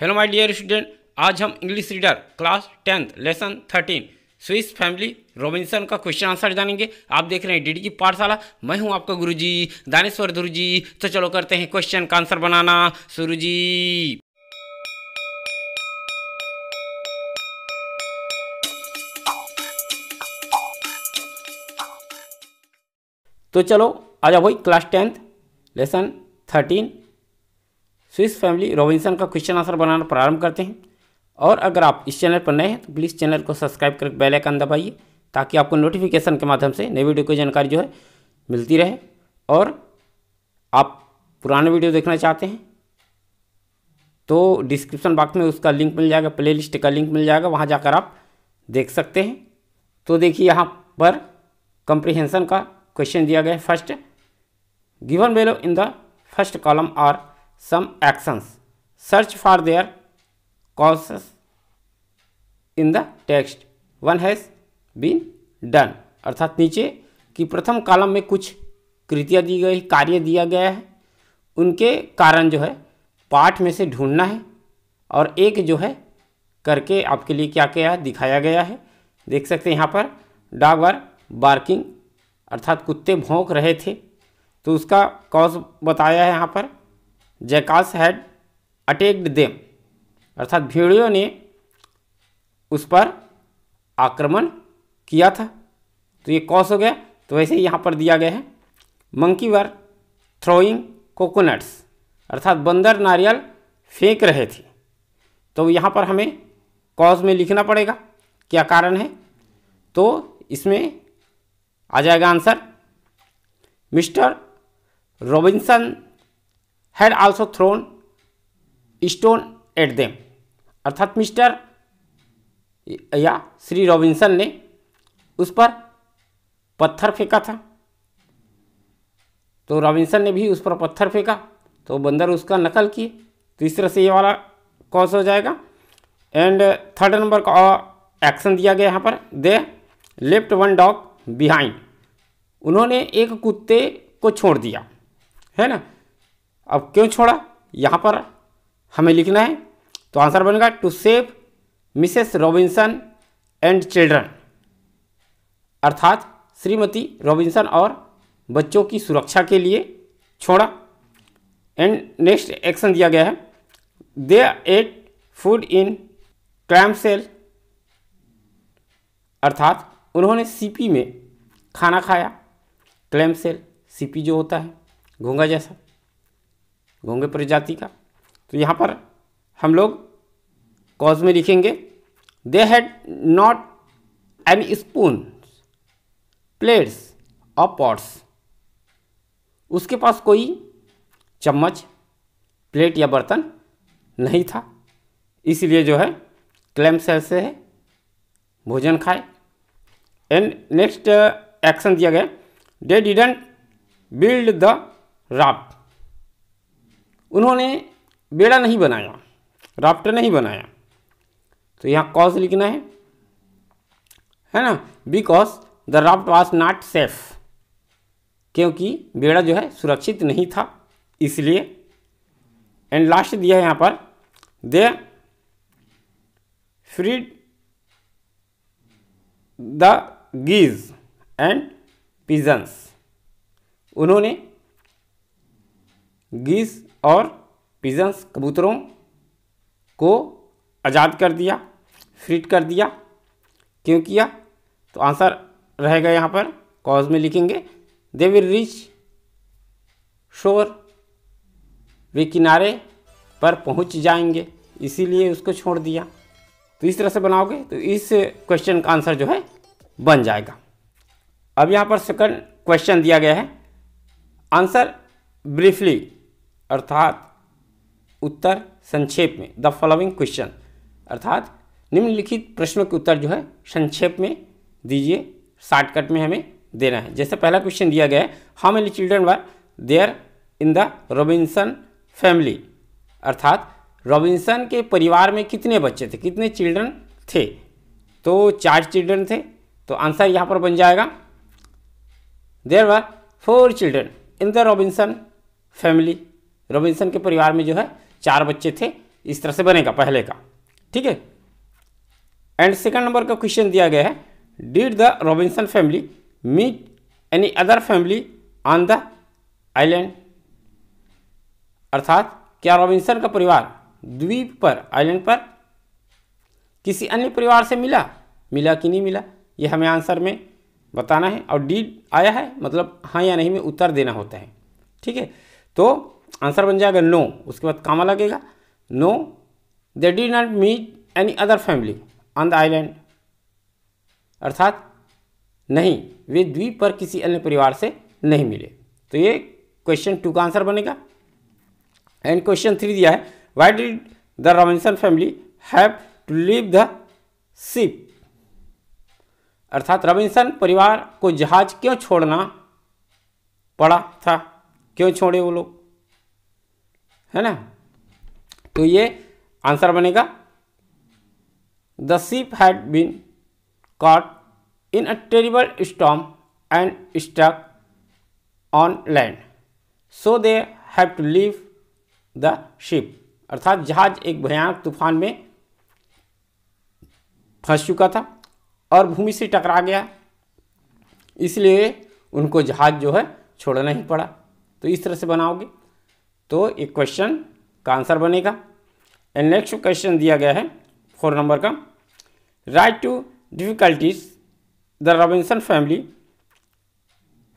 hello my dear student आज हम English reader class tenth lesson thirteen Swiss family Robinson का question answer जानेंगे आप देख रहे हैं डीडी की पाठशाला मैं हूं आपका गुरुजी दानेश्वर ध्रुव जी तो चलो करते हैं क्वेश्चन का आंसर बनाना शुरू जी तो चलो आ जाओ भाई class tenth lesson thirteen Swiss family Robinson का क्वेश्चन आंसर बनाना प्रारंभ करते हैं और अगर आप इस चैनल पर नए हैं तो प्लीज़ चैनल को सब्सक्राइब कर बेल आइकन दबाइए ताकि आपको नोटिफिकेशन के माध्यम से नई वीडियो की जानकारी जो है मिलती रहे और आप पुराने वीडियो देखना चाहते हैं तो डिस्क्रिप्शन बॉक्स में उसका लिंक मिल जाएगा प्लेलिस्ट का लिंक मिल जाएगा वहाँ जाकर आप देख सकते हैं तो देखिए यहाँ पर कंप्रीहेंसन का क्वेश्चन दिया गया है first given below in the first column are some actions search for their causes in the text one has been done अर्थात नीचे कि प्रथम कालम में कुछ कृतियाँ दी गई कार्य दिया गया है उनके कारण जो है पाठ में से ढूंढना है और एक जो है करके आपके लिए क्या क्या है दिखाया गया है देख सकते हैं यहाँ पर डॉग आर बार्किंग अर्थात कुत्ते भौंक रहे थे तो उसका कॉज बताया है यहाँ पर जैकास हैड अटैक्ड देम अर्थात भेड़ियों ने उस पर आक्रमण किया था तो ये कॉस हो गया तो वैसे ही यहाँ पर दिया गया है मंकी वर थ्रोइंग कोकोनट्स अर्थात बंदर नारियल फेंक रहे थे तो यहाँ पर हमें कॉज में लिखना पड़ेगा क्या कारण है तो इसमें आ जाएगा answer Mr Robinson had also thrown stone at them अर्थात मिस्टर या श्री रॉबिन्सन ने उस पर पत्थर फेंका था तो रॉबिन्सन ने भी उस पर पत्थर फेंका तो बंदर उसका नकल किए तो इस तरह से ये वाला कॉज हो जाएगा एंड थर्ड नंबर का एक्शन दिया गया यहाँ पर they left one dog behind उन्होंने एक कुत्ते को छोड़ दिया है ना अब क्यों छोड़ा यहाँ पर हमें लिखना है तो आंसर बनेगा to save Mrs Robinson and children अर्थात श्रीमती रॉबिन्सन और बच्चों की सुरक्षा के लिए छोड़ा एंड नेक्स्ट एक्शन दिया गया है they ate food in clam shell अर्थात उन्होंने सीपी में खाना खाया क्लैम सेल सीपी जो होता है घोंगा जैसा घोंगे प्रजाति का तो यहाँ पर हम लोग कॉज में लिखेंगे they had not an spoon plates और पॉट्स उसके पास कोई चम्मच प्लेट या बर्तन नहीं था इसलिए जो है क्लैम सेल से है भोजन खाए एंड नेक्स्ट एक्शन दिया गया they didn't build the raft उन्होंने बेड़ा नहीं बनाया राफ्टर नहीं बनाया तो यहाँ कॉज लिखना है है ना because the raft was not safe क्योंकि बेड़ा जो है सुरक्षित नहीं था इसलिए एंड लास्ट दिया है यहाँ पर they free the geese and pigeons उन्होंने गीज और पिजन्स कबूतरों को आज़ाद कर दिया फ्रीट कर दिया क्यों किया तो आंसर रहेगा यहाँ पर कॉज में लिखेंगे दे विल रीच शोर वे किनारे पर पहुँच जाएंगे इसीलिए उसको छोड़ दिया तो इस तरह से बनाओगे तो इस क्वेश्चन का आंसर जो है बन जाएगा अब यहाँ पर सेकंड क्वेश्चन दिया गया है आंसर ब्रीफली अर्थात उत्तर संक्षेप में द फॉलोइंग क्वेश्चन अर्थात निम्नलिखित प्रश्नों के उत्तर जो है संक्षेप में दीजिए शॉर्टकट में हमें देना है जैसे पहला क्वेश्चन दिया गया है how many children were there in the Robinson family अर्थात रॉबिन्सन के परिवार में कितने बच्चे थे कितने चिल्ड्रन थे तो चार चिल्ड्रन थे तो आंसर यहाँ पर बन जाएगा there were four children in the Robinson family Robinson के परिवार में जो है चार बच्चे थे इस तरह से बनेगा पहले का ठीक है एंड सेकंड नंबर का क्वेश्चन दिया गया है did the Robinson family meet any other family on the island अर्थात क्या रॉबिन्सन का परिवार द्वीप पर आइलैंड पर किसी अन्य परिवार से मिला मिला कि नहीं मिला यह हमें आंसर में बताना है और डीड आया है मतलब हाँ या नहीं में उत्तर देना होता है ठीक है तो आंसर बन जाएगा नो उसके बाद कामा लगेगा no they did not meet any other family on the island अर्थात नहीं वे द्वीप पर किसी अन्य परिवार से नहीं मिले तो ये क्वेश्चन टू का आंसर बनेगा एंड क्वेश्चन थ्री दिया है why did the Robinson family have to leave the ship अर्थात रॉबिन्सन परिवार को जहाज क्यों छोड़ना पड़ा था क्यों छोड़े वो लोग है ना तो ये आंसर बनेगा the ship had been caught in a terrible storm and stuck on land so they have to leave the ship अर्थात जहाज एक भयानक तूफान में फंस चुका था और भूमि से टकरा गया इसलिए उनको जहाज जो है छोड़ना ही पड़ा तो इस तरह से बनाओगे तो ये क्वेश्चन का आंसर बनेगा एंड नेक्स्ट क्वेश्चन दिया गया है फोर नंबर का write two difficulties the Robinson family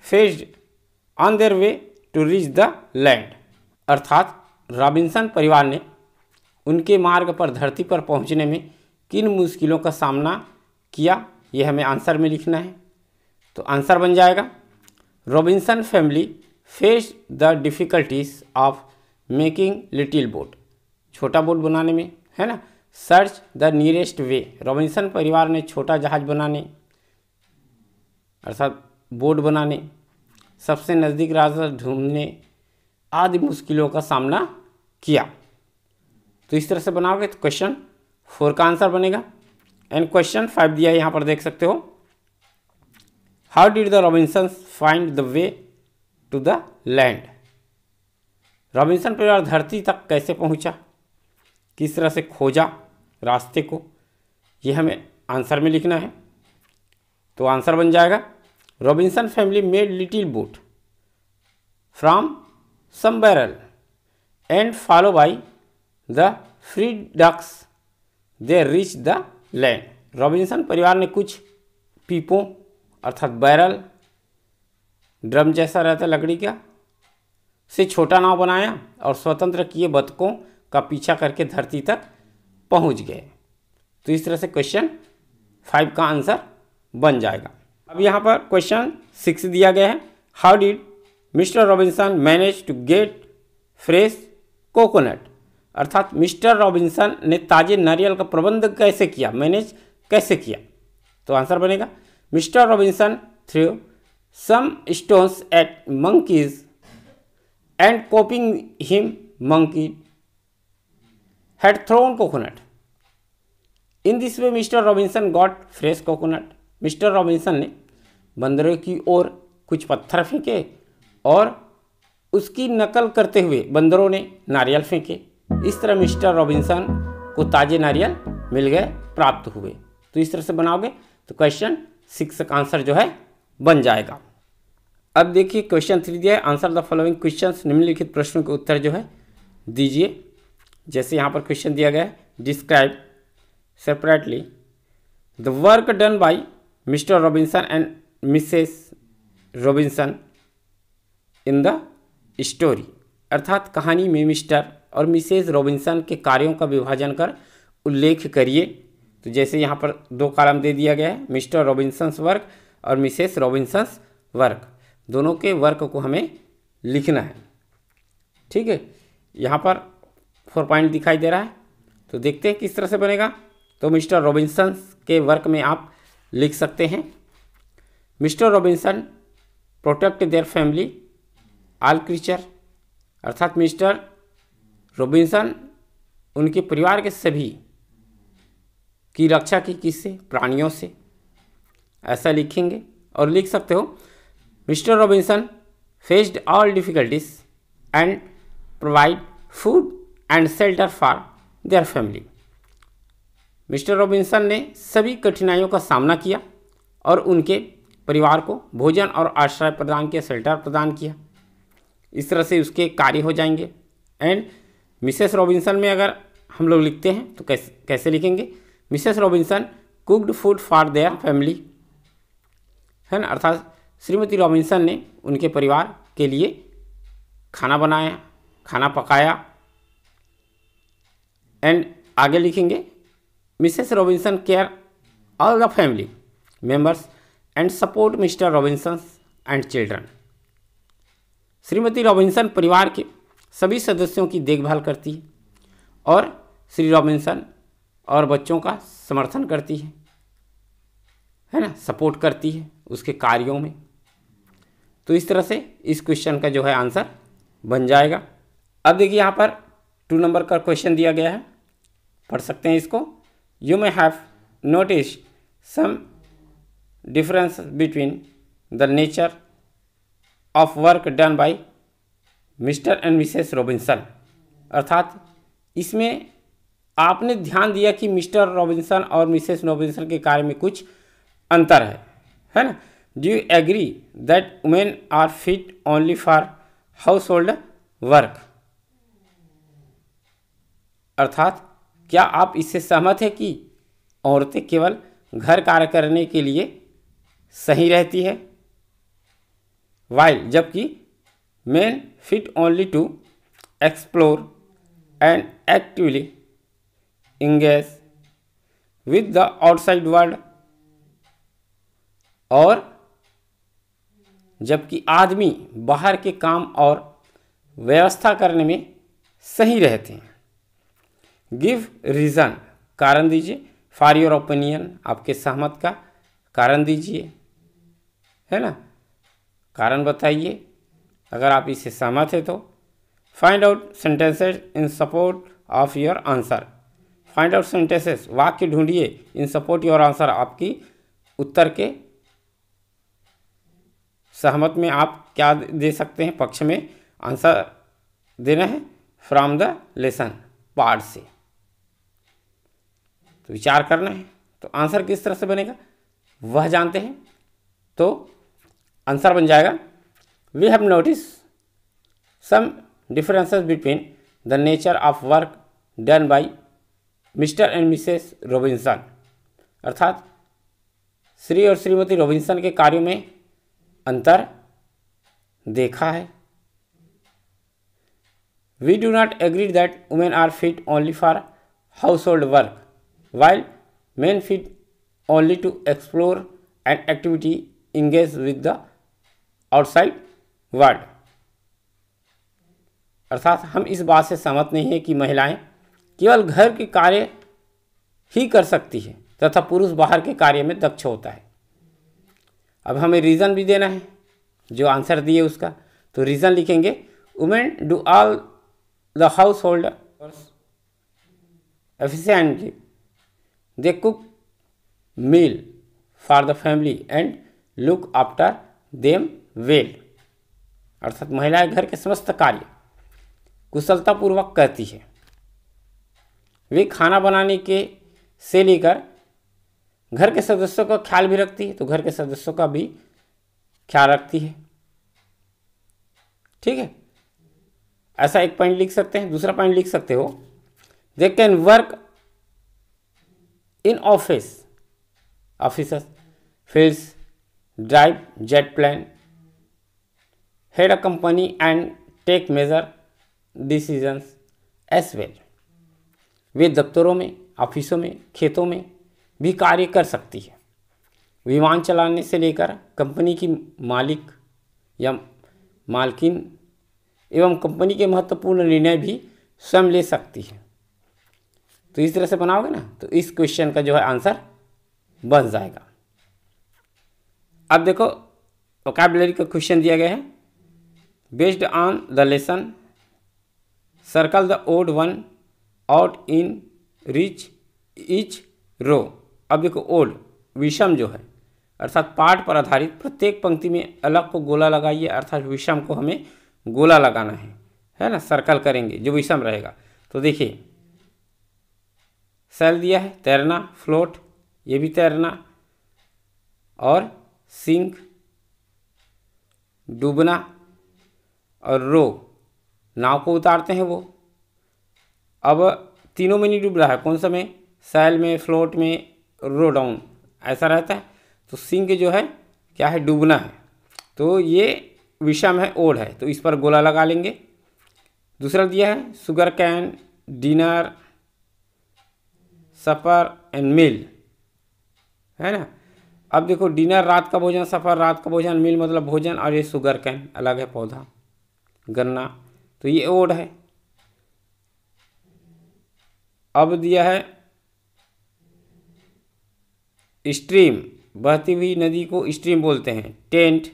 faced on their way to reach the land अर्थात रॉबिन्सन परिवार ने उनके मार्ग पर धरती पर पहुंचने में किन मुश्किलों का सामना किया ये हमें आंसर में लिखना है तो आंसर बन जाएगा Robinson family face the difficulties of making little boat छोटा बोट बनाने में है ना search the nearest way Robinson परिवार ने छोटा जहाज बनाने अर्थात बोट बनाने सबसे नज़दीक रास्ता ढूंढने आदि मुश्किलों का सामना किया तो इस तरह से बनाओगे तो क्वेश्चन फोर का आंसर बनेगा एंड क्वेश्चन फाइव दिया यहाँ पर देख सकते हो how did the Robinsons find the way to the land Robinson परिवार धरती तक कैसे पहुंचा किस तरह से खोजा रास्ते को यह हमें आंसर में लिखना है तो आंसर बन जाएगा Robinson family made little boat from some barrel and follow by the free ducks they reach the land Robinson परिवार ने कुछ पीपों अर्थात बैरल ड्रम जैसा रहता लकड़ी का से छोटा नाव बनाया और स्वतंत्र किए बतकों का पीछा करके धरती तक पहुंच गए तो इस तरह से क्वेश्चन फाइव का आंसर बन जाएगा अब यहाँ पर क्वेश्चन सिक्स दिया गया है how did Mr Robinson manage to get fresh coconut अर्थात मिस्टर रॉबिन्सन ने ताजे नारियल का प्रबंध कैसे किया मैनेज कैसे किया तो आंसर बनेगा Mr Robinson threw some stones at monkeys and copying him monkey had thrown coconut in this way mr robinson got fresh coconut mr robinson ने बंदरों की ओर कुछ पत्थर फेंके और उसकी नकल करते हुए बंदरों ने नारियल फेंके इस तरह मिस्टर रॉबिन्सन को ताजे नारियल मिल गए प्राप्त हुए तो इस तरह से बनाओगे तो क्वेश्चन सिक्स का आंसर जो है बन जाएगा अब देखिए क्वेश्चन थ्री दिया है आंसर द फॉलोइंग क्वेश्चन निम्नलिखित प्रश्नों के उत्तर जो है दीजिए जैसे यहाँ पर क्वेश्चन दिया गया है describe separately the work done by Mr Robinson and Mrs Robinson in the story अर्थात कहानी में मिस्टर और मिसेस रॉबिन्सन के कार्यों का विभाजन कर उल्लेख करिए तो जैसे यहाँ पर दो कालम दे दिया गया है मिस्टर रॉबिन्सन्स वर्क और मिसेस रॉबिन्सन्स वर्क दोनों के वर्क को हमें लिखना है ठीक है यहाँ पर फोर पॉइंट दिखाई दे रहा है तो देखते हैं किस तरह से बनेगा तो मिस्टर रॉबिन्सन्स के वर्क में आप लिख सकते हैं Mr Robinson protect their family all creature अर्थात मिस्टर रॉबिन्सन उनके परिवार के सभी की रक्षा की किससे प्राणियों से ऐसा लिखेंगे और लिख सकते हो Mr Robinson faced all difficulties and provide food and shelter for their family Mr Robinson ने सभी कठिनाइयों का सामना किया और उनके परिवार को भोजन और आश्रय प्रदान किया शेल्टर प्रदान किया इस तरह से उसके कार्य हो जाएंगे एंड मिसेस रॉबिन्सन में अगर हम लोग लिखते हैं तो कैसे कैसे लिखेंगे Mrs Robinson cooked food for their family है ना अर्थात श्रीमती रॉबिन्सन ने उनके परिवार के लिए खाना बनाया खाना पकाया एंड आगे लिखेंगे Mrs Robinson care all the family members and support Mr Robinson and children Shrimati Robinson परिवार के सभी सदस्यों की देखभाल करती है और श्री रॉबिन्सन और बच्चों का समर्थन करती है है ना सपोर्ट करती है उसके कार्यों में तो इस तरह से इस क्वेश्चन का जो है आंसर बन जाएगा अब देखिए यहाँ पर टू नंबर का क्वेश्चन दिया गया है पढ़ सकते हैं इसको you may have notice some difference between the nature of work done by Mr and Mrs Robinson अर्थात इसमें आपने ध्यान दिया कि मिस्टर रॉबिन्सन और मिसेस रॉबिन्सन के कार्य में कुछ अंतर है है ना do you agree that women are fit only for household work अर्थात क्या आप इससे सहमत है कि औरतें केवल घर कार्य करने के लिए सही रहती है वाइल जबकि men fit only to explore and actively engage with the outside world और जबकि आदमी बाहर के काम और व्यवस्था करने में सही रहते हैं गिव रीज़न कारण दीजिए फॉर योर ओपिनियन आपके सहमत का कारण दीजिए है ना कारण बताइए अगर आप इसे सहमत है तो find out sentences in support of your answer find out sentences वाक्य ढूंढिए इन सपोर्ट योर आंसर आपकी उत्तर के सहमत में आप क्या दे सकते हैं पक्ष में आंसर देना है फ्रॉम द लेसन पार्ट से तो विचार करना है तो आंसर किस तरह से बनेगा वह जानते हैं तो आंसर बन जाएगा we have notice some differences between the nature of work done by Mr and Mrs Robinson अर्थात श्री और श्रीमती रॉबिन्सन के कार्यों में अंतर देखा है we do not agree that women are fit only for household work while man fit only to explore and activity engage with the outside world अर्थात हम इस बात से सहमत नहीं है कि महिलाएं केवल घर के कार्य ही कर सकती है तथा पुरुष बाहर के कार्य में दक्ष होता है अब हमें रीज़न भी देना है जो आंसर दिए उसका तो रीज़न लिखेंगे women do all the household efficiently they cook meal for the family and look after them well अर्थात महिलाएं घर के समस्त कार्य कुशलतापूर्वक करती है वे खाना बनाने के से लेकर घर के सदस्यों का ख्याल भी रखती है तो घर के सदस्यों का भी ख्याल रखती है ठीक है ऐसा एक पॉइंट लिख सकते हैं दूसरा पॉइंट लिख सकते हो they can work in office office field drive jet plane head a company and take major decision as well वे दफ्तरों में ऑफिसों में खेतों में भी कार्य कर सकती है विमान चलाने से लेकर कंपनी की मालिक या मालकिन एवं कंपनी के महत्वपूर्ण निर्णय भी स्वयं ले सकती है तो इस तरह से बनाओगे ना तो इस क्वेश्चन का जो है आंसर बन जाएगा अब देखो वोकेबलरी का क्वेश्चन दिया गया है based on the lesson circle the odd one out in rich each row अब देखो ओल्ड विषम जो है अर्थात पाठ पर आधारित प्रत्येक पंक्ति में अलग को गोला लगाइए अर्थात विषम को हमें गोला लगाना है है ना सर्कल करेंगे जो विषम रहेगा तो देखिए सेल दिया है तैरना फ्लोट ये भी तैरना और सिंक डूबना और रो नाव को उतारते हैं वो अब तीनों में नहीं डूब रहा है कौन सा में में फ्लोट में रो डाउन ऐसा रहता है तो सिंग जो है क्या है डूबना है तो ये विषम है ओड है तो इस पर गोला लगा लेंगे दूसरा दिया है sugarcane dinner supper and meal है ना अब देखो डिनर रात का भोजन सफ़र रात का भोजन मील मतलब भोजन और ये शुगर कैन अलग है पौधा गन्ना तो ये ओड है अब दिया है स्ट्रीम बहती हुई नदी को स्ट्रीम बोलते हैं टेंट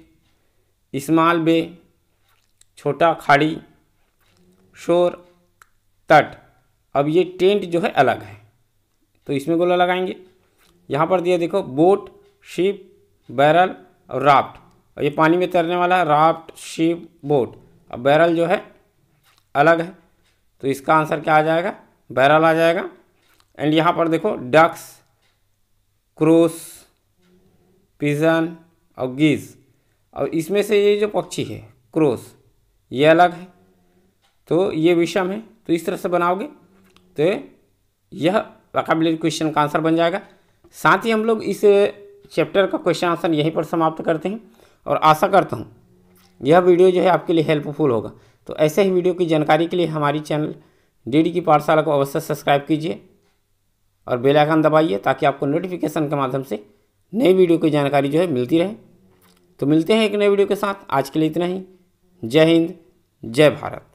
स्मॉल बे छोटा खाड़ी शोर तट अब ये टेंट जो है अलग है तो इसमें गोला लगाएंगे यहाँ पर दिया देखो बोट शिप बैरल और राफ्ट और ये पानी में तैरने वाला है राफ्ट शिप बोट अब बैरल जो है अलग है तो इसका आंसर क्या आ जाएगा बैरल आ जाएगा एंड यहाँ पर देखो डक्स क्रोस पिजन और गीज और इसमें से ये जो पक्षी है क्रोस ये अलग है तो ये विषम है तो इस तरह से बनाओगे तो यह वकाबलरी क्वेश्चन का आंसर बन जाएगा साथ ही हम लोग इस चैप्टर का क्वेश्चन आंसर यहीं पर समाप्त करते हैं और आशा करता हूँ यह वीडियो जो है आपके लिए हेल्पफुल होगा तो ऐसे ही वीडियो की जानकारी के लिए हमारी चैनल डी की पाठशाला को अवश्य सब्सक्राइब कीजिए और बेल आइकन दबाइए ताकि आपको नोटिफिकेशन के माध्यम से नई वीडियो की जानकारी जो है मिलती रहे तो मिलते हैं एक नए वीडियो के साथ आज के लिए इतना ही जय हिंद जय भारत